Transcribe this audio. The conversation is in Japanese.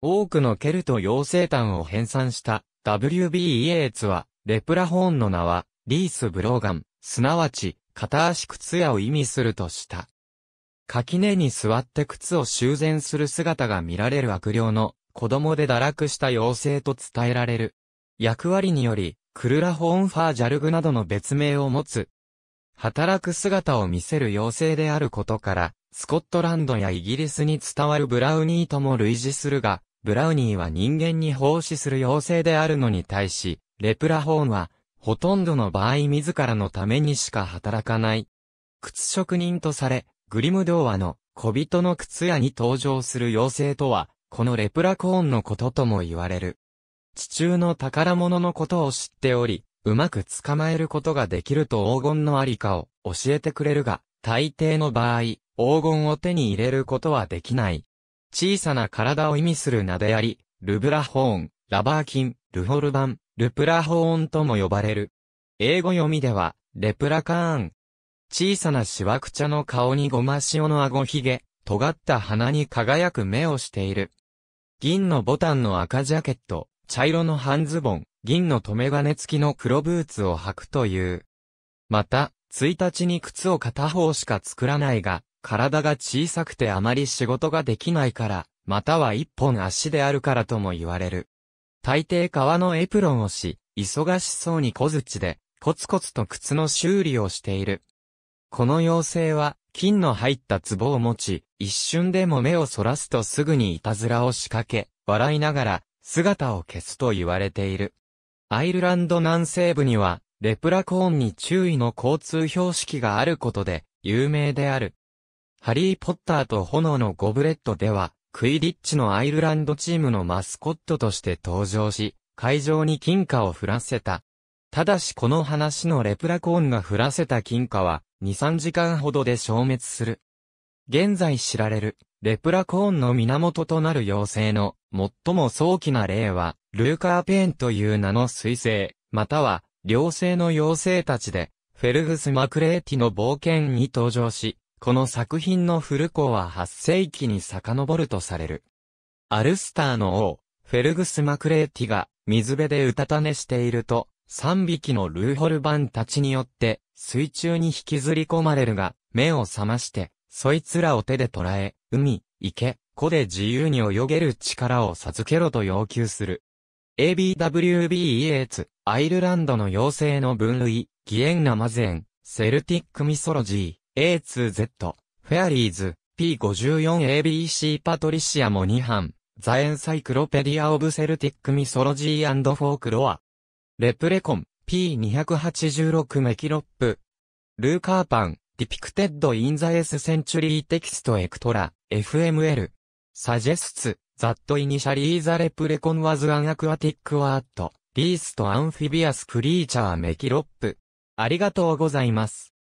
多くのケルト妖精譚を編纂した W.B. イエーツは、レプラホーンの名は、リース・ブローガン、すなわち、片足靴屋を意味するとした。垣根に座って靴を修繕する姿が見られる悪霊の子供で堕落した妖精と伝えられる。役割により、クルラホーンファージャルグなどの別名を持つ。働く姿を見せる妖精であることから、スコットランドやイギリスに伝わるブラウニーとも類似するが、ブラウニーは人間に奉仕する妖精であるのに対し、レプラホーンは、ほとんどの場合自らのためにしか働かない。靴職人とされ、グリム童話の小人の靴屋に登場する妖精とは、このレプラコーンのこととも言われる。地中の宝物のことを知っており、うまく捕まえることができると黄金のありかを教えてくれるが、大抵の場合、黄金を手に入れることはできない。小さな体を意味する名であり、ルブラホーン、ラバーキン、ルホルバン、ルプラホーンとも呼ばれる。英語読みでは、レプラカーン。小さなしわくちゃの顔にごま塩のあごひげ、尖った鼻に輝く目をしている。銀のボタンの赤ジャケット、茶色の半ズボン、銀の留め金付きの黒ブーツを履くという。また、1日に靴を片方しか作らないが、体が小さくてあまり仕事ができないから、または一本足であるからとも言われる。大抵革のエプロンをし、忙しそうに小槌で、コツコツと靴の修理をしている。この妖精は、金の入った壺を持ち、一瞬でも目をそらすとすぐにいたずらを仕掛け、笑いながら、姿を消すと言われている。アイルランド南西部には、レプラコーンに注意の交通標識があることで、有名である。ハリー・ポッターと炎のゴブレットでは、クイディッチのアイルランドチームのマスコットとして登場し、会場に金貨を降らせた。ただしこの話のレプラコーンが降らせた金貨は、2、3時間ほどで消滅する。現在知られる、レプラコーンの源となる妖精の、最も早期な例は、ルーカーペーンという名の彗星、または、両星の妖精たちで、フェルグス・マクレーティの冒険に登場し、この作品の古子は8世紀に遡るとされる。アルスターの王、フェルグス・マクレーティが水辺でうたた寝していると、3匹のルーホルバンたちによって水中に引きずり込まれるが、目を覚まして、そいつらを手で捕らえ、海、池、湖で自由に泳げる力を授けろと要求する。ABWB e a ツ、アイルランドの妖精の分類、ギエンナマゼン、セルティックミソロジ A2Z、フェアリーズ、P54ABC パトリシアモニハン、ザエンサイクロペディア・オブ・セルティック・ミソロジー・フォークロア。レプレコン、P286 メキロップ。ルーカーパン、ディピクテッド・イン・ザ・エス・センチュリー・テキスト・エクトラ、FML。サジェスツ、ザット・イニシャリー・ザ・レプレコン・ワズ・アン・アクアティック・ワート、リースト・アンフィビアス・クリーチャー・メキロップ。ありがとうございます。